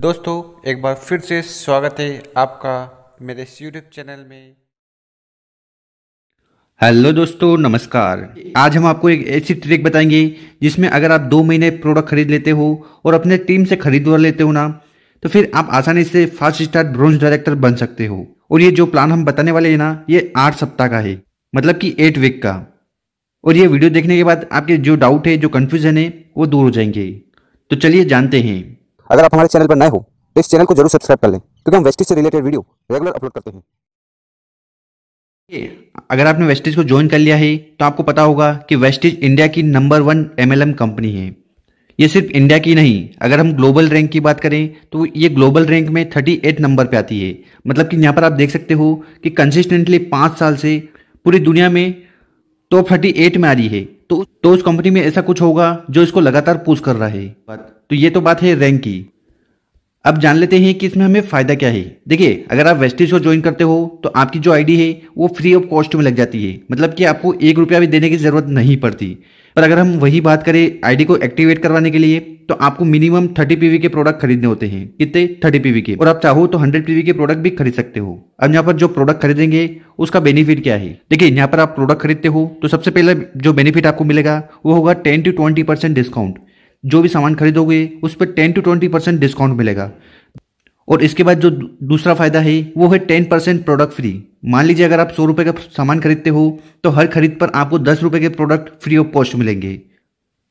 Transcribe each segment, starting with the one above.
दोस्तों एक बार फिर से स्वागत है आपका मेरे यूट्यूब चैनल में हेलो दोस्तों नमस्कार आज हम आपको एक ऐसी ट्रिक बताएंगे जिसमें अगर आप दो महीने प्रोडक्ट खरीद लेते हो और अपने टीम से खरीदवा लेते हो ना तो फिर आप आसानी से फास्ट स्टार्ट ब्रॉन्ज डायरेक्टर बन सकते हो और ये जो प्लान हम बताने वाले हैं ना ये आठ सप्ताह का है मतलब कि एट वीक का और ये वीडियो देखने के बाद आपके जो डाउट है जो कन्फ्यूजन है वो दूर हो जाएंगे तो चलिए जानते हैं अगर आप हमारे चैनल पर नए हो तो इस चैनल को जरूर सब्सक्राइब कर लें क्योंकि हम वेस्टिज से रिलेटेड वीडियो रेगुलर अपलोड करते हैं अगर आपने वेस्टिज को ज्वाइन कर लिया है तो आपको पता होगा कि वेस्टिज इंडिया की नंबर वन एमएलएम कंपनी है ये सिर्फ इंडिया की नहीं अगर हम ग्लोबल रैंक की बात करें तो ये ग्लोबल रैंक में 38 नंबर पे आती है मतलब कि यहाँ पर आप देख सकते हो कि कंसिस्टेंटली पाँच साल से पूरी दुनिया में टॉप तो 38 में आ रही है तो तो उस कंपनी में ऐसा कुछ होगा जो इसको लगातार पूछ कर रहा है तो ये तो बात है रैंक की अब जान लेते हैं कि इसमें हमें फ़ायदा क्या है देखिए अगर आप वेस्टेज को ज्वाइन करते हो तो आपकी जो आईडी है वो फ्री ऑफ कॉस्ट में लग जाती है मतलब कि आपको एक रुपया भी देने की ज़रूरत नहीं पड़ती पर अगर हम वही बात करें आईडी को एक्टिवेट करवाने के लिए तो आपको मिनिमम थर्टी पीवी के प्रोडक्ट खरीदने होते हैं कितने थर्टी पीवी के और आप चाहो तो हंड्रेड पीवी के प्रोडक्ट भी खरीद सकते हो अब यहाँ पर जो प्रोडक्ट खरीदेंगे उसका बेनिफिट क्या है देखिए यहाँ पर आप प्रोडक्ट खरीदते हो तो सबसे पहले जो बेनिफिट आपको मिलेगा वो होगा ten to twenty percent discount जो भी सामान खरीदोगे उस पर ten to twenty percent discount मिलेगा और इसके बाद जो दूसरा फायदा है वो है टेन परसेंट प्रोडक्ट फ्री मान लीजिए अगर आप सौ रुपये का सामान खरीदते हो तो हर खरीद पर आपको दस रुपये के प्रोडक्ट फ्री ऑफ कॉस्ट मिलेंगे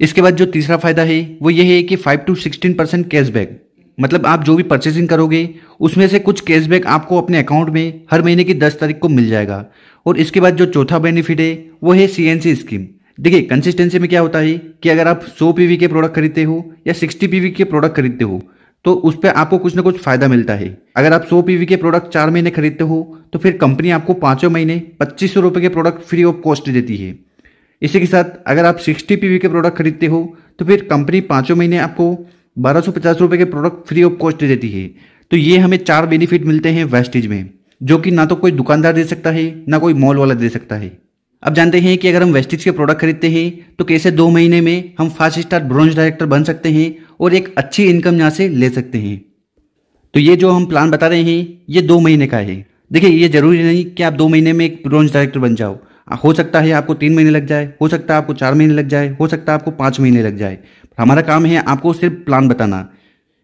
इसके बाद जो तीसरा फायदा है वो ये है कि five to sixteen percent cashback मतलब आप जो भी परचेसिंग करोगे उसमें से कुछ कैशबैक आपको अपने अकाउंट में हर महीने की दस तारीख को मिल जाएगा और इसके बाद जो चौथा बेनिफिट है वो है सी स्कीम देखिए कंसिस्टेंसी में क्या होता है कि अगर आप 100 पीवी के प्रोडक्ट खरीदते हो या 60 पीवी के प्रोडक्ट खरीदते हो तो उस पर आपको कुछ ना कुछ फायदा मिलता है अगर आप 100 पीवी के प्रोडक्ट चार महीने खरीदते हो तो फिर कंपनी आपको पाँचों महीने पच्चीस सौ रुपये के प्रोडक्ट फ्री ऑफ कॉस्ट देती है इसी के साथ अगर आप सिक्सटी पीवी के प्रोडक्ट खरीदते हो तो फिर कंपनी पाँचों महीने आपको बारह सौ पचास रुपये के प्रोडक्ट फ्री ऑफ कॉस्ट देती है तो ये हमें चार बेनिफिट मिलते हैं वेस्टेज में जो कि ना तो कोई दुकानदार दे सकता है ना कोई मॉल वाला दे सकता है अब जानते हैं कि अगर हम वेस्टिज के प्रोडक्ट खरीदते हैं तो कैसे दो महीने में हम फाइव स्टार ब्रॉन्ज डायरेक्टर बन सकते हैं और एक अच्छी इनकम यहाँ से ले सकते हैं तो ये जो हम प्लान बता रहे हैं ये दो महीने का है देखिए ये जरूरी नहीं कि आप दो महीने में एक ब्रॉन्ज डायरेक्टर बन जाओ हो सकता है आपको तीन महीने लग जाए हो सकता है आपको चार महीने लग जाए हो सकता है आपको पाँच महीने लग जाए हमारा काम है आपको सिर्फ प्लान बताना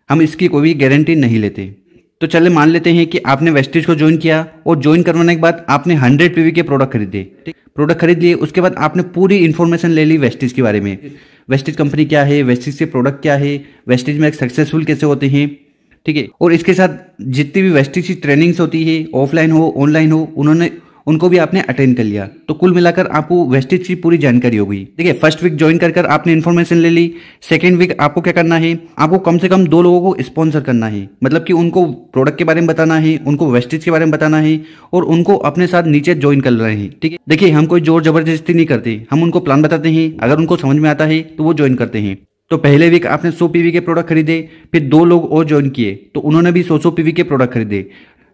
हम इसकी कोई भी गारंटी नहीं लेते तो चले मान लेते हैं कि आपने वेस्टिज को ज्वाइन किया और ज्वाइन करवाने के बाद आपने हंड्रेड पीवी के प्रोडक्ट खरीदे ठीक प्रोडक्ट खरीद लिए उसके बाद आपने पूरी इन्फॉर्मेशन ले ली वेस्टिज के बारे में वेस्टिज कंपनी क्या है वेस्टिज के प्रोडक्ट क्या है वेस्टिज में सक्सेसफुल कैसे होते हैं ठीक है और इसके साथ जितनी भी वेस्टिज की ट्रेनिंग्स होती है ऑफलाइन हो ऑनलाइन हो उन्होंने उनको भी आपने अटेंड कर लिया तो कुल मिलाकर आपको वेस्टेज की पूरी जानकारी हो गई देखिए फर्स्ट वीक ज्वाइन कर आपने इन्फॉर्मेशन ले ली सेकेंड वीक आपको क्या करना है आपको कम से कम दो लोगों को स्पॉन्सर करना है मतलब कि उनको प्रोडक्ट के बारे में बताना है उनको वेस्टेज के बारे में बताना है और उनको अपने साथ नीचे ज्वाइन कर रहे हैं ठीक है देखिए हम कोई जोर जबरदस्ती नहीं करते हम उनको प्लान बताते हैं अगर उनको समझ में आता है तो वो ज्वाइन करते हैं तो पहले वीक आपने 100 पीवी के प्रोडक्ट खरीदे फिर दो लोग और ज्वाइन किए तो उन्होंने भी 100 सौ पीवी के प्रोडक्ट खरीदे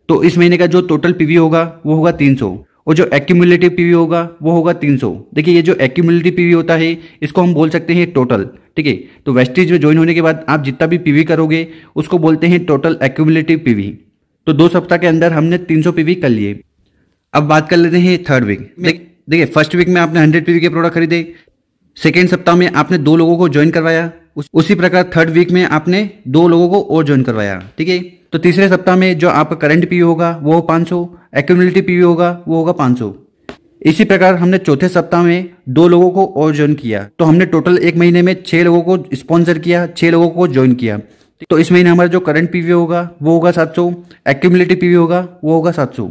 तो इस महीने का जो टोटल पीवी होगा वो होगा 300 और जो एक्यूमुलेटिव पीवी होगा वो होगा 300 देखिए ये जो एक्यूमुलेटिव पीवी होता है इसको हम बोल सकते हैं टोटल ठीक है तो वेस्टेज में ज्वाइन होने के बाद आप जितना भी पीवी करोगे उसको बोलते हैं टोटल एक्यूमुलेटिव पीवी तो दो सप्ताह के अंदर हमने तीन पीवी कर लिए अब बात कर लेते हैं थर्ड वीक देखिए फर्स्ट वीक में आपने हंड्रेड पीवी के प्रोडक्ट खरीदे सेकेंड सप्ताह में आपने दो लोगों को ज्वाइन करवाया उसी प्रकार थर्ड वीक में आपने दो लोगों को और ज्वाइन करवाया ठीक है तो तीसरे सप्ताह में जो आपका करंट पी होगा वो पांच सौ एक्यूमुलेटिव पी होगा वो होगा पांच सौ इसी प्रकार हमने चौथे सप्ताह में दो लोगों को और ज्वाइन किया तो हमने टोटल एक महीने में छह लोगों को स्पॉन्सर किया छह लोगों को ज्वाइन किया तो इस महीने हमारा जो करंट पीवी होगा वो होगा सात सौ एक्यूमिलिटी पीवी होगा वो होगा सात सौ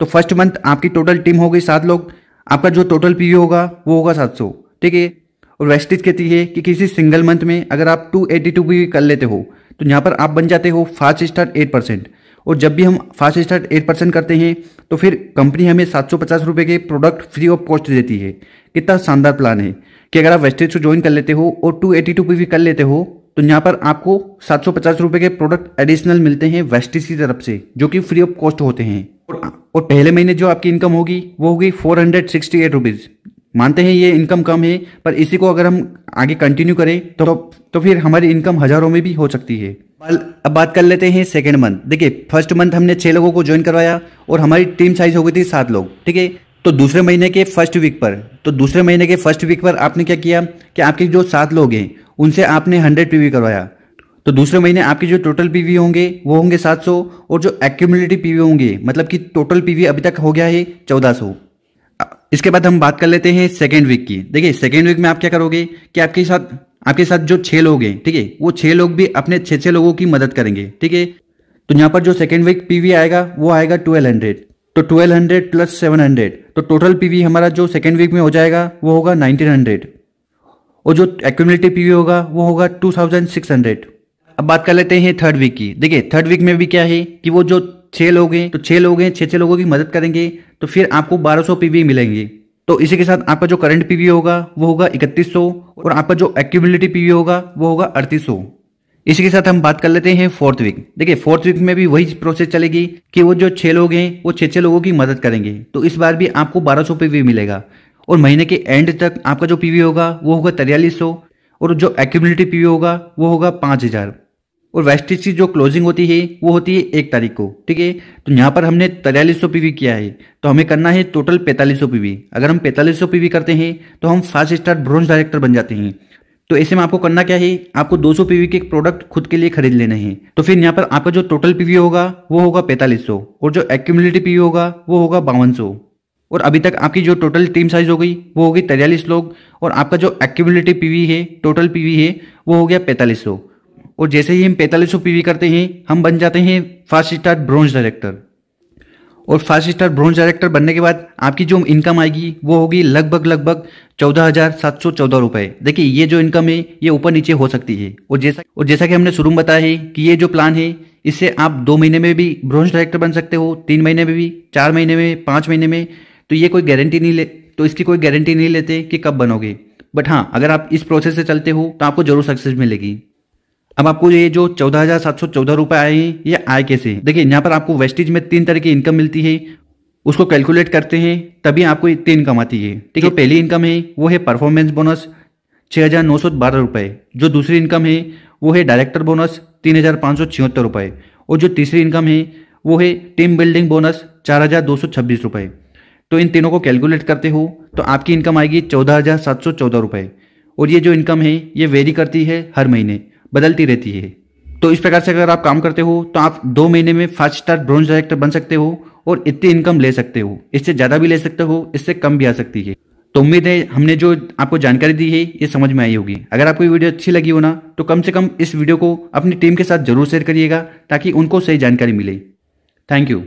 तो फर्स्ट मंथ आपकी टोटल टीम होगी सात लोग आपका जो टोटल पीवी होगा वो होगा सात सौ ठीक है और वेस्टिज कहती है कि किसी सिंगल मंथ में अगर आप टू एटी टू पी कर लेते हो तो यहाँ पर आप बन जाते हो फास्ट स्टार्ट एट परसेंट और जब भी हम फास्ट स्टार्ट एट परसेंट करते हैं तो फिर कंपनी हमें सात सौ पचास रुपये के प्रोडक्ट फ्री ऑफ कॉस्ट देती है कितना शानदार प्लान है कि अगर आप वेस्टेज को ज्वाइन कर लेते हो और टू एटी टू भी कर लेते हो तो यहाँ पर आपको सात सौ पचास रुपये के प्रोडक्ट एडिशनल मिलते हैं वेस्टेज की तरफ से जो कि फ्री ऑफ कॉस्ट होते हैं और, और पहले महीने जो आपकी इनकम होगी वो होगी four hundred sixty eight rupees मानते हैं ये इनकम कम है पर इसी को अगर हम आगे कंटिन्यू करें तो तो फिर हमारी इनकम हजारों में भी हो सकती है अब बात कर लेते हैं सेकेंड मंथ देखिए फर्स्ट मंथ हमने छह लोगों को ज्वाइन करवाया और हमारी टीम साइज हो गई थी सात लोग ठीक है तो दूसरे महीने के फर्स्ट वीक पर तो दूसरे महीने के फर्स्ट वीक पर आपने क्या किया कि आपके जो सात लोग हैं उनसे आपने हंड्रेड पीवी करवाया तो दूसरे महीने आपके जो टोटल पीवी होंगे वो होंगे सौ और जो एक्यूमुलेटिव पीवी होंगे मतलब कि टोटल पीवी अभी तक हो गया है सौ इसके बाद हम बात कर लेते हैं सेकेंड वीक की देखिए सेकेंड वीक में आप क्या करोगे कि आपके साथ आपके साथ जो छह लोग हैं ठीक है वो छह लोग भी अपने छह छह लोगों की मदद करेंगे ठीक है तो यहाँ पर जो सेकेंड वीक पीवी आएगा वो आएगा ट्वेल्व हंड्रेड तो twelve hundred plus seven hundred तो टोटल पीवी हमारा जो सेकेंड वीक में हो जाएगा वो होगा नाइनटीन हंड्रेड और जो एक्यूमलेटिव पीवी होगा वो होगा टू थाउजेंड सिक्स हंड्रेड अब बात कर लेते हैं थर्ड वीक की देखिए थर्ड वीक में भी क्या है कि वो जो छः लोग हैं तो छः लोग हैं छः छः लोगों की मदद करेंगे तो फिर आपको 1200 पीवी मिलेंगे तो इसी के साथ आपका जो करंट पीवी होगा वो होगा 3100 और आपका जो एक्यूबिलिटी पीवी होगा वो होगा 3800 इसी के साथ हम बात कर लेते हैं फोर्थ वीक देखिए फोर्थ वीक में भी वही प्रोसेस चलेगी कि वो जो छः लोग हैं वो छः छः लोगों की मदद करेंगे तो इस बार भी आपको सौ पीवी मिलेगा और महीने के एंड तक आपका जो पीवी होगा वो होगा तिरयालीस और जो एक्यूबिलिटी पीवी होगा वो होगा पाँच हज़ार और वेस्टेज की जो क्लोजिंग होती है वो होती है एक तारीख को ठीक है तो यहाँ पर हमने तैयलीस सौ पीवी किया है तो हमें करना है टोटल पैंतालीस सौ पीवी अगर हम पैंतालीस सौ पीवी करते हैं तो हम फास्ट स्टार ब्रॉन्ज डायरेक्टर बन जाते हैं तो ऐसे में आपको करना क्या है आपको 200 पीवी के एक प्रोडक्ट खुद के लिए खरीद लेना है तो फिर यहाँ पर आपका जो टोटल पीवी होगा वो होगा सौ और जो एक्यूमिलिटी पीवी होगा वो होगा बावन और अभी तक आपकी जो टोटल टीम साइज हो गई वो होगी तैयलीस लोग और आपका जो एक्यूमिलिटी पीवी है टोटल पीवी है वो हो गया पैंतालीस और जैसे ही हम पैंतालीस सौ पीवी करते हैं हम बन जाते हैं फास्ट स्टार ब्रॉन्ज डायरेक्टर और फास्ट स्टार ब्रॉन्ज डायरेक्टर बनने के बाद आपकी जो इनकम आएगी वो होगी लगभग लगभग चौदह हज़ार सात सौ चौदह रुपये देखिए ये जो इनकम है ये ऊपर नीचे हो सकती है और जैसा और जैसा कि हमने शुरू में बताया है कि ये जो प्लान है इससे आप दो महीने में भी ब्रॉन्ज डायरेक्टर बन सकते हो तीन महीने में भी चार महीने में पांच महीने में तो ये कोई गारंटी नहीं ले तो इसकी कोई गारंटी नहीं लेते कि कब बनोगे बट हाँ अगर आप इस प्रोसेस से चलते हो तो आपको जरूर सक्सेस मिलेगी अब आपको ये जो चौदह हजार सात सौ चौदह रुपए आए हैं ये आय कैसे देखिए यहाँ पर आपको वेस्टेज में तीन तरह की इनकम मिलती है उसको कैलकुलेट करते हैं तभी आपको इतनी इनकम आती है ठीक है तो- पहली इनकम है वो है परफॉर्मेंस बोनस छः हज़ार नौ सौ बारह रुपये जो दूसरी इनकम है वो है डायरेक्टर बोनस तीन हज़ार पाँच सौ छिहत्तर रुपए और जो तीसरी इनकम है वो है टीम बिल्डिंग बोनस चार हज़ार दो सौ छब्बीस रुपये तो इन तीनों को कैलकुलेट करते हो तो आपकी इनकम आएगी चौदह हज़ार सात सौ चौदह रुपये और ये जो इनकम है ये वेरी करती है हर महीने बदलती रहती है तो इस प्रकार से अगर आप काम करते हो तो आप दो महीने में फाइव स्टार ब्रॉन्ज डायरेक्टर बन सकते हो और इतनी इनकम ले सकते हो इससे ज़्यादा भी ले सकते हो इससे कम भी आ सकती है तो उम्मीद है हमने जो आपको जानकारी दी है ये समझ में आई होगी अगर आपको वीडियो अच्छी लगी हो ना तो कम से कम इस वीडियो को अपनी टीम के साथ जरूर शेयर करिएगा ताकि उनको सही जानकारी मिले थैंक यू